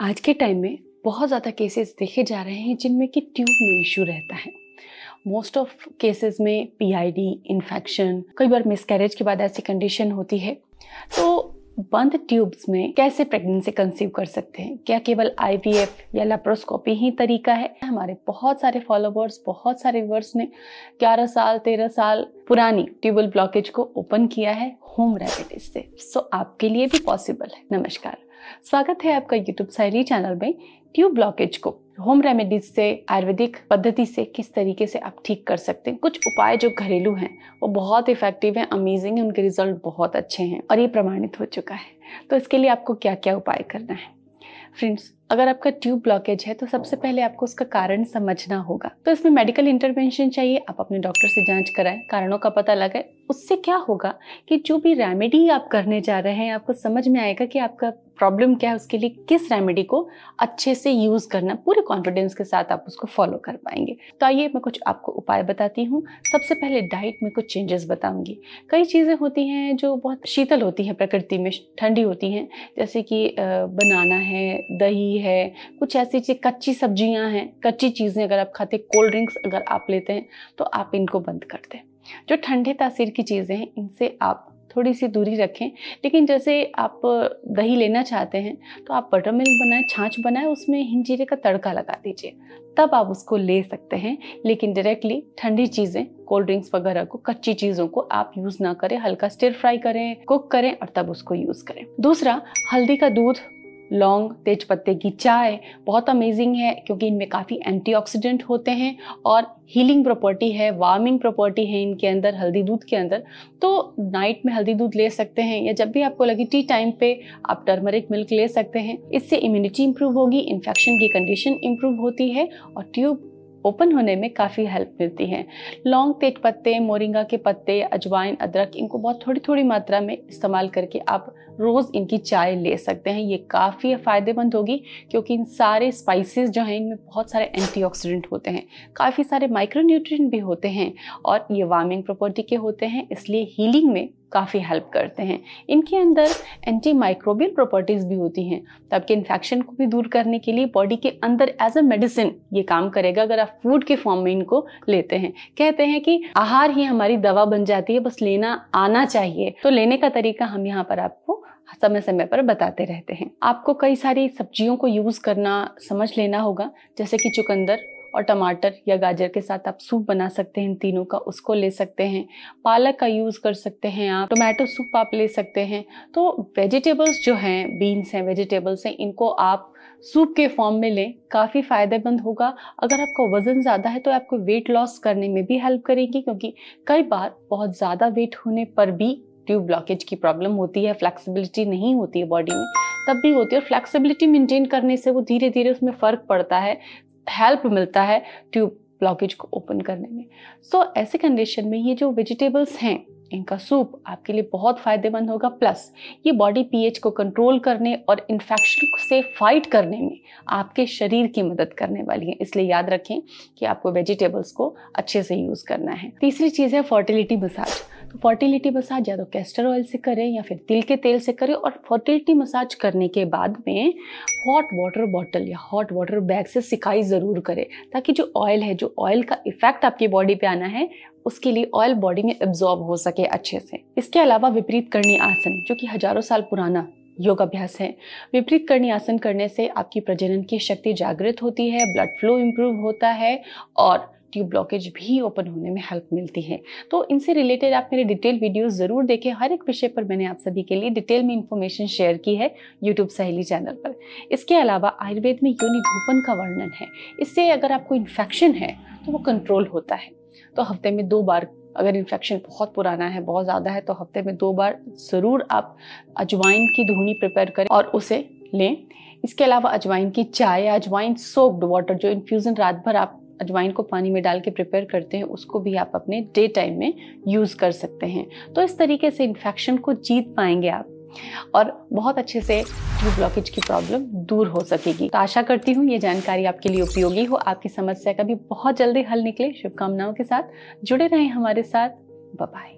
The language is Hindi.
आज के टाइम में बहुत ज़्यादा केसेस देखे जा रहे हैं जिनमें कि ट्यूब में इशू रहता है मोस्ट ऑफ केसेस में पीआईडी इन्फेक्शन कई बार मिसकैरेज के बाद ऐसी कंडीशन होती है तो बंद ट्यूब्स में कैसे प्रेगनेंसी कंसीव कर सकते हैं क्या केवल आईवीएफ या लेप्रोस्कोपी ही तरीका है हमारे बहुत सारे फॉलोवर्स बहुत सारे वर्स ने 11 साल 13 साल पुरानी ट्यूबल ब्लॉकेज को ओपन किया है होम रेमेडीज से सो आपके लिए भी पॉसिबल है नमस्कार स्वागत है आपका यूट्यूब सायरी चैनल में ट्यूब ब्लॉकेज को होम रेमेडीज से आयुर्वेदिक पद्धति से किस तरीके से आप ठीक कर सकते हैं कुछ उपाय जो घरेलू हैं वो बहुत इफेक्टिव हैं अमेजिंग हैं उनके रिजल्ट बहुत अच्छे हैं और ये प्रमाणित हो चुका है तो इसके लिए आपको क्या क्या उपाय करना है फ्रेंड्स अगर आपका ट्यूब ब्लॉकेज है तो सबसे पहले आपको उसका कारण समझना होगा तो इसमें मेडिकल इंटरवेंशन चाहिए आप अपने डॉक्टर से जांच कराएं कारणों का पता लगाएं उससे क्या होगा कि जो भी रेमेडी आप करने जा रहे हैं आपको समझ में आएगा कि आपका प्रॉब्लम क्या है उसके लिए किस रेमेडी को अच्छे से यूज करना पूरे कॉन्फिडेंस के साथ आप उसको फॉलो कर पाएंगे तो आइए मैं कुछ आपको उपाय बताती हूँ सबसे पहले डाइट में कुछ चेंजेस बताऊंगी कई चीज़ें होती हैं जो बहुत शीतल होती हैं प्रकृति में ठंडी होती हैं जैसे कि बनाना है दही है कुछ ऐसी चीज़ कच्ची सब्जियां हैं कच्ची चीज़ें अगर आप खाते कोल्ड ड्रिंक्स अगर आप लेते हैं तो आप इनको बंद कर दें जो ठंडे तासीर की चीज़ें हैं इनसे आप थोड़ी सी दूरी रखें लेकिन जैसे आप दही लेना चाहते हैं तो आप बटर मिल्क बनाएं छाछ बनाएं उसमें हिंजीरे का तड़का लगा दीजिए तब आप उसको ले सकते हैं लेकिन डायरेक्टली ठंडी चीज़ें कोल्ड ड्रिंक्स वगैरह को कच्ची चीज़ों को आप यूज़ ना करें हल्का स्टिर फ्राई करें कुक करें और तब उसको यूज़ करें दूसरा हल्दी का दूध लौंग तेज पत्ते की चाय बहुत अमेजिंग है क्योंकि इनमें काफ़ी एंटीऑक्सीडेंट होते हैं और हीलिंग प्रॉपर्टी है वार्मिंग प्रॉपर्टी है इनके अंदर हल्दी दूध के अंदर तो नाइट में हल्दी दूध ले सकते हैं या जब भी आपको लगे टी टाइम पे आप टर्मरिक मिल्क ले सकते हैं इससे इम्यूनिटी इंप्रूव होगी इन्फेक्शन की कंडीशन इंप्रूव होती है और ट्यूब ओपन होने में काफ़ी हेल्प मिलती है लौंग तेज पत्ते मोरिंगा के पत्ते अजवाइन अदरक इनको बहुत थोड़ी थोड़ी मात्रा में इस्तेमाल करके आप रोज़ इनकी चाय ले सकते हैं ये काफ़ी फ़ायदेमंद होगी क्योंकि इन सारे स्पाइसेस जो हैं इनमें बहुत सारे एंटीऑक्सीडेंट होते हैं काफ़ी सारे माइक्रोन्यूट्रिएंट भी होते हैं और ये वार्मिंग प्रॉपर्टी के होते हैं इसलिए हीलिंग में काफ़ी हेल्प करते हैं इनके अंदर एंटी माइक्रोबियल प्रॉपर्टीज़ भी होती हैं तो आपके इन्फेक्शन को भी दूर करने के लिए बॉडी के अंदर एज अ मेडिसिन ये काम करेगा अगर आप फूड के फॉर्म में इनको लेते हैं कहते हैं कि आहार ही हमारी दवा बन जाती है बस लेना आना चाहिए तो लेने का तरीका हम यहाँ पर आपको समय समय पर बताते रहते हैं आपको कई सारी सब्जियों को यूज़ करना समझ लेना होगा जैसे कि चुकंदर और टमाटर या गाजर के साथ आप सूप बना सकते हैं इन तीनों का उसको ले सकते हैं पालक का यूज़ कर सकते हैं आप टोमेटो सूप आप ले सकते हैं तो वेजिटेबल्स जो हैं बीन्स हैं वेजिटेबल्स हैं इनको आप सूप के फॉर्म में लें काफ़ी फ़ायदेमंद होगा अगर आपका वज़न ज़्यादा है तो आपको वेट लॉस करने में भी हेल्प करेगी क्योंकि कई बार बहुत ज़्यादा वेट होने पर भी ट्यूब ब्लॉकेज की प्रॉब्लम होती है फ्लेक्सिबिलिटी नहीं होती है बॉडी में तब भी होती है और फ्लेक्सिबिलिटी मेंटेन करने से वो धीरे धीरे उसमें फ़र्क पड़ता है हेल्प मिलता है ट्यूब ब्लॉकेज को ओपन करने में सो so, ऐसे कंडीशन में ये जो वेजिटेबल्स हैं इनका सूप आपके लिए बहुत फ़ायदेमंद होगा प्लस ये बॉडी पीएच को कंट्रोल करने और इन्फेक्शन से फाइट करने में आपके शरीर की मदद करने वाली है इसलिए याद रखें कि आपको वेजिटेबल्स को अच्छे से यूज़ करना है तीसरी चीज़ है फर्टिलिटी मसाज तो फर्टिलिटी मसाज या तो कैस्टर ऑयल से करें या फिर तिल के तेल से करें और फर्टिलिटी मसाज करने के बाद में हॉट वाटर बॉटल या हॉट वाटर बैग से सिकाई ज़रूर करें ताकि जो ऑयल है जो ऑयल का इफेक्ट आपकी बॉडी पे आना है उसके लिए ऑयल बॉडी में एब्जॉर्ब हो सके अच्छे से इसके अलावा विपरीत करनी आसन जो कि हजारों साल पुराना योग अभ्यास है विपरीत करनी आसन करने से आपकी प्रजनन की शक्ति जागृत होती है ब्लड फ्लो इम्प्रूव होता है और ट्यूब ब्लॉकेज भी ओपन होने में हेल्प मिलती है तो इनसे रिलेटेड आप मेरे डिटेल वीडियो ज़रूर देखें हर एक विषय पर मैंने आप सभी के लिए डिटेल में इंफॉर्मेशन शेयर की है यूट्यूब सहेली चैनल पर इसके अलावा आयुर्वेद में योनि धूपन का वर्णन है इससे अगर आपको इन्फेक्शन है तो वो कंट्रोल होता है तो हफ्ते में दो बार अगर इन्फेक्शन बहुत पुराना है बहुत ज़्यादा है तो हफ्ते में दो बार ज़रूर आप अजवाइन की धुनी प्रिपेयर करें और उसे लें इसके अलावा अजवाइन की चाय या अजवाइन सोप्ड वाटर जो इन्फ्यूज़न रात भर आप अजवाइन को पानी में डाल के प्रिपेयर करते हैं उसको भी आप अपने डे टाइम में यूज़ कर सकते हैं तो इस तरीके से इन्फेक्शन को जीत पाएंगे आप और बहुत अच्छे से जो ब्लॉकेज की प्रॉब्लम दूर हो सकेगी तो आशा करती हूँ ये जानकारी आपके लिए उपयोगी हो आपकी समस्या का भी बहुत जल्दी हल निकले शुभकामनाओं के साथ जुड़े रहें हमारे साथ बाय